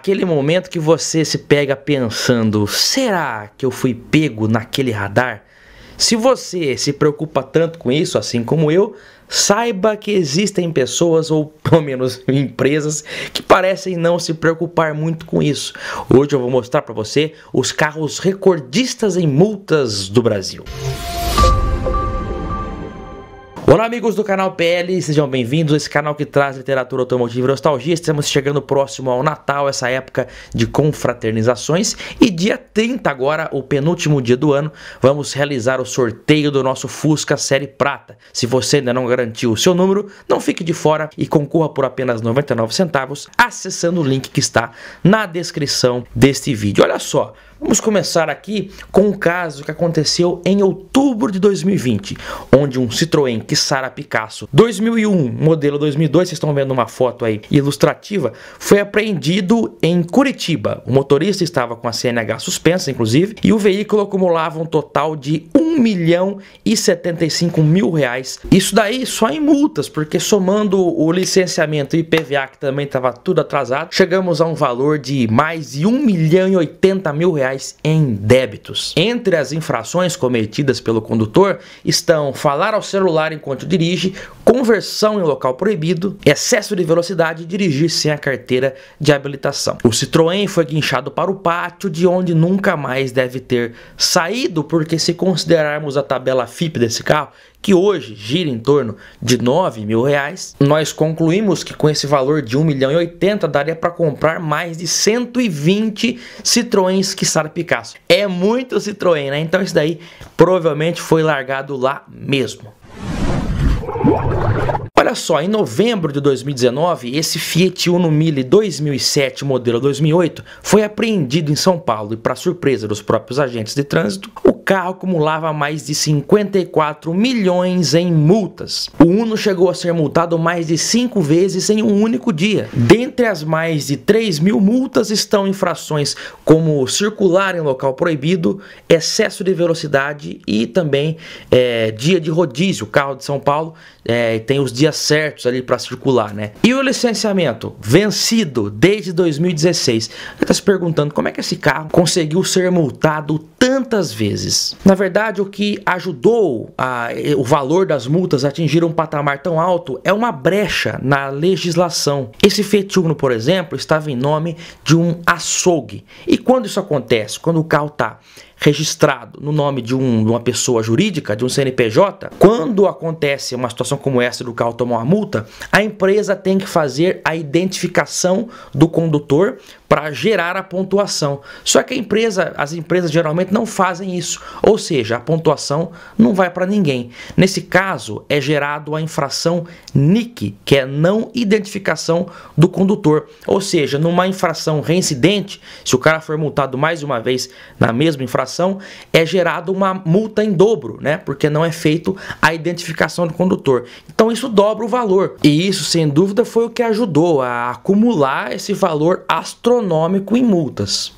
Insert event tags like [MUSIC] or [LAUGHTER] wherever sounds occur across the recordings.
aquele momento que você se pega pensando: será que eu fui pego naquele radar? Se você se preocupa tanto com isso, assim como eu, saiba que existem pessoas, ou pelo menos [LAUGHS] empresas, que parecem não se preocupar muito com isso. Hoje eu vou mostrar para você os carros recordistas em multas do Brasil. Música Olá amigos do canal PL, sejam bem-vindos esse canal que traz literatura automotiva e nostalgia. Estamos chegando próximo ao Natal, essa época de confraternizações e dia 30 agora, o penúltimo dia do ano, vamos realizar o sorteio do nosso Fusca Série Prata. Se você ainda não garantiu o seu número, não fique de fora e concorra por apenas 99 centavos acessando o link que está na descrição deste vídeo. Olha só, Vamos começar aqui com um caso que aconteceu em outubro de 2020, onde um Citroën Sara Picasso 2001, modelo 2002, vocês estão vendo uma foto aí ilustrativa, foi apreendido em Curitiba. O motorista estava com a CNH suspensa, inclusive, e o veículo acumulava um total de um 1 milhão e 75 mil reais. Isso daí só em multas, porque somando o licenciamento e IPVA, que também estava tudo atrasado, chegamos a um valor de mais de 1 milhão e 80 mil reais em débitos. Entre as infrações cometidas pelo condutor estão falar ao celular enquanto dirige, conversão em local proibido, excesso de velocidade e dirigir sem a carteira de habilitação. O Citroën foi guinchado para o pátio de onde nunca mais deve ter saído, porque se considerar compararmos a tabela FIP desse carro, que hoje gira em torno de 9 mil reais, nós concluímos que com esse valor de 1 milhão e 80 daria para comprar mais de 120 Citroëns que Picasso. É muito Citroën, né? Então isso daí provavelmente foi largado lá mesmo. Olha só, em novembro de 2019, esse Fiat Uno Mille 2007 modelo 2008 foi apreendido em São Paulo e, para surpresa dos próprios agentes de trânsito, o carro acumulava mais de 54 milhões em multas. O Uno chegou a ser multado mais de cinco vezes em um único dia. Dentre as mais de 3 mil multas estão infrações como circular em local proibido, excesso de velocidade e também é, dia de rodízio. O carro de São Paulo é, tem os dias certos ali para circular, né? E o licenciamento vencido desde 2016. Você está se perguntando como é que esse carro conseguiu ser multado tantas vezes. Na verdade, o que ajudou a, eh, o valor das multas a atingir um patamar tão alto é uma brecha na legislação. Esse feitiço, por exemplo, estava em nome de um açougue. E quando isso acontece? Quando o carro está registrado no nome de, um, de uma pessoa jurídica, de um CNPJ, quando acontece uma situação como essa do carro tomar uma multa, a empresa tem que fazer a identificação do condutor para gerar a pontuação. Só que a empresa, as empresas geralmente não fazem isso, ou seja, a pontuação não vai para ninguém. Nesse caso, é gerado a infração NIC, que é não identificação do condutor. Ou seja, numa infração reincidente, se o cara for multado mais uma vez na mesma infração infração, é gerada uma multa em dobro, né? Porque não é feito a identificação do condutor. Então isso dobra o valor. E isso, sem dúvida, foi o que ajudou a acumular esse valor astronômico em multas.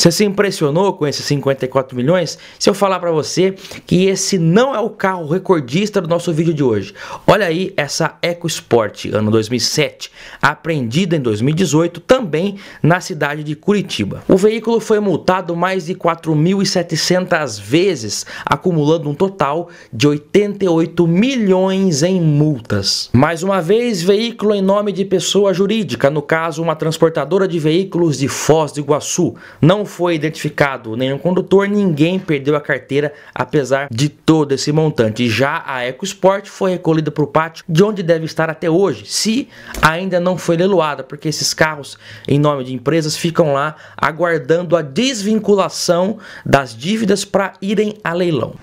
Você se impressionou com esses 54 milhões? Se eu falar para você que esse não é o carro recordista do nosso vídeo de hoje. Olha aí essa EcoSport, ano 2007, apreendida em 2018 também na cidade de Curitiba. O veículo foi multado mais de 4.700 vezes, acumulando um total de 88 milhões em multas. Mais uma vez, veículo em nome de pessoa jurídica, no caso uma transportadora de veículos de Foz do Iguaçu. Não foi identificado nenhum condutor, ninguém perdeu a carteira, apesar de todo esse montante. Já a EcoSport foi recolhida para o pátio, de onde deve estar até hoje, se ainda não foi leiloada, porque esses carros em nome de empresas ficam lá aguardando a desvinculação das dívidas para irem a leilão.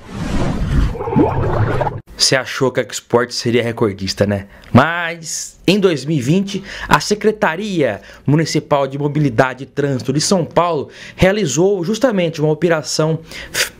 Você achou que a Export seria recordista, né? Mas em 2020, a Secretaria Municipal de Mobilidade e Trânsito de São Paulo realizou justamente uma operação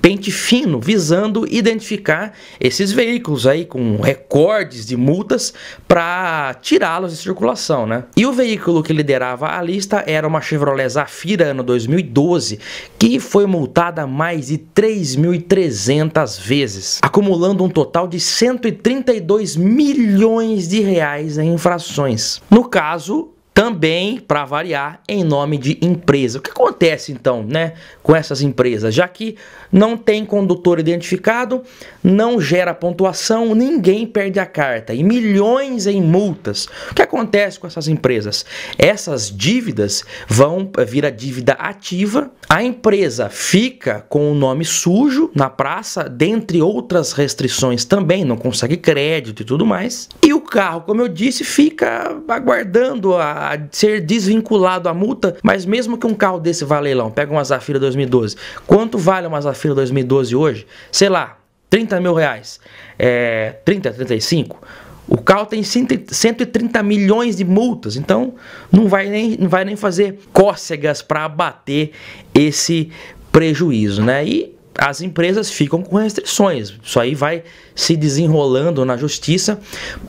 pente fino visando identificar esses veículos aí com recordes de multas para tirá-los de circulação, né? E o veículo que liderava a lista era uma Chevrolet Zafira ano 2012, que foi multada mais de 3.300 vezes, acumulando um total de 132 milhões de reais em infrações ações. No caso, também, para variar, em nome de empresa. O que acontece então, né, com essas empresas? Já que não tem condutor identificado, não gera pontuação, ninguém perde a carta e milhões em multas. O que acontece com essas empresas? Essas dívidas vão eh, vir a dívida ativa, a empresa fica com o nome sujo na praça, dentre outras restrições também, não consegue crédito e tudo mais. E o carro, como eu disse, fica aguardando a a ser desvinculado à multa, mas mesmo que um carro desse vá leilão, pega uma Zafira 2012, quanto vale uma Zafira 2012 hoje? Sei lá, 30 mil reais, é, 30, 35, o carro tem 130 milhões de multas, então não vai nem, não vai nem fazer cócegas para abater esse prejuízo, né? E as empresas ficam com restrições. Isso aí vai se desenrolando na justiça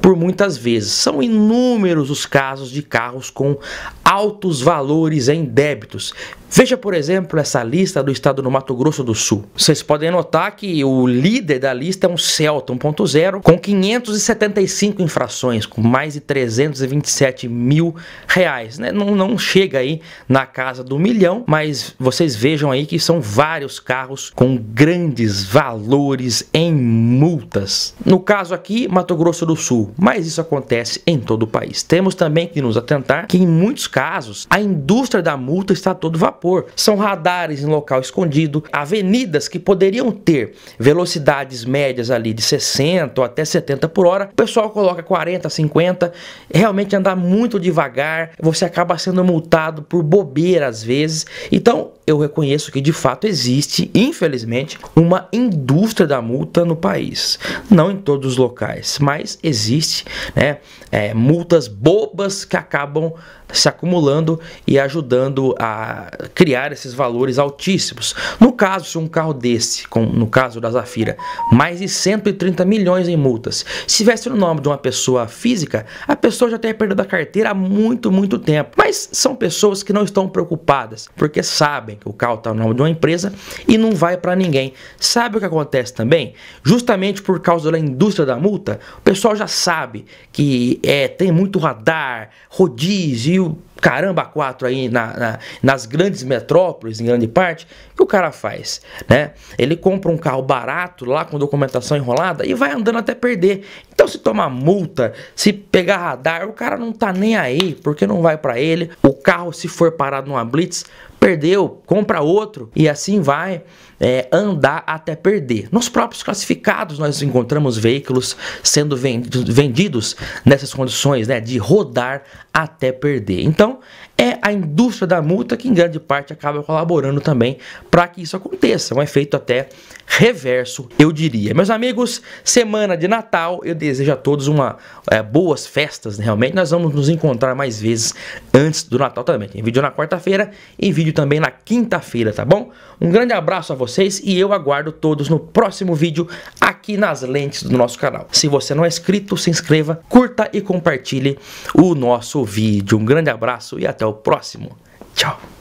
por muitas vezes. São inúmeros os casos de carros com altos valores em débitos. Veja, por exemplo, essa lista do estado do Mato Grosso do Sul. Vocês podem notar que o líder da lista é um Celta 1.0 com 575 infrações, com mais de 327 mil reais. Né? Não, não chega aí na casa do milhão, mas vocês vejam aí que são vários carros com grandes valores em multas. No caso aqui, Mato Grosso do Sul, mas isso acontece em todo o país. Temos também que nos atentar que em muitos casos a indústria da multa está a todo vapor. São radares em local escondido, avenidas que poderiam ter velocidades médias ali de 60 ou até 70 por hora, o pessoal coloca 40, 50, realmente andar muito devagar, você acaba sendo multado por bobeira às vezes. Então, eu reconheço que de fato existe, infelizmente, uma indústria da multa no país. Não em todos os locais, mas existe, né? É, multas bobas que acabam se acumulando e ajudando a criar esses valores altíssimos. No caso, se um carro desse, com, no caso da Zafira, mais de 130 milhões em multas, se tivesse no nome de uma pessoa física, a pessoa já teria perdido a carteira há muito, muito tempo. Mas são pessoas que não estão preocupadas, porque sabem o carro tá no nome de uma empresa, e não vai para ninguém. Sabe o que acontece também? Justamente por causa da indústria da multa, o pessoal já sabe que é, tem muito radar, rodízio, caramba quatro aí na, na, nas grandes metrópoles, em grande parte, que o cara faz, né? Ele compra um carro barato lá com documentação enrolada e vai andando até perder. Então se tomar multa, se pegar radar, o cara não tá nem aí, porque não vai para ele. O carro se for parado numa blitz, perdeu, compra outro e assim vai é, andar até perder. Nos próprios classificados, nós encontramos veículos sendo vendidos nessas condições né, de rodar até perder. Então é a indústria da multa que, em grande parte, acaba colaborando também para que isso aconteça. Um efeito até reverso, eu diria. Meus amigos, semana de Natal, eu desejo a todos uma é, boas festas, né? realmente. Nós vamos nos encontrar mais vezes antes do Natal também. Tem vídeo na quarta-feira e vídeo também na quinta-feira, tá bom? Um grande abraço a vocês e eu aguardo todos no próximo vídeo aqui nas lentes do nosso canal. Se você não é inscrito, se inscreva, curta e compartilhe o nosso vídeo. Um grande abraço e até o o próximo. Tchau!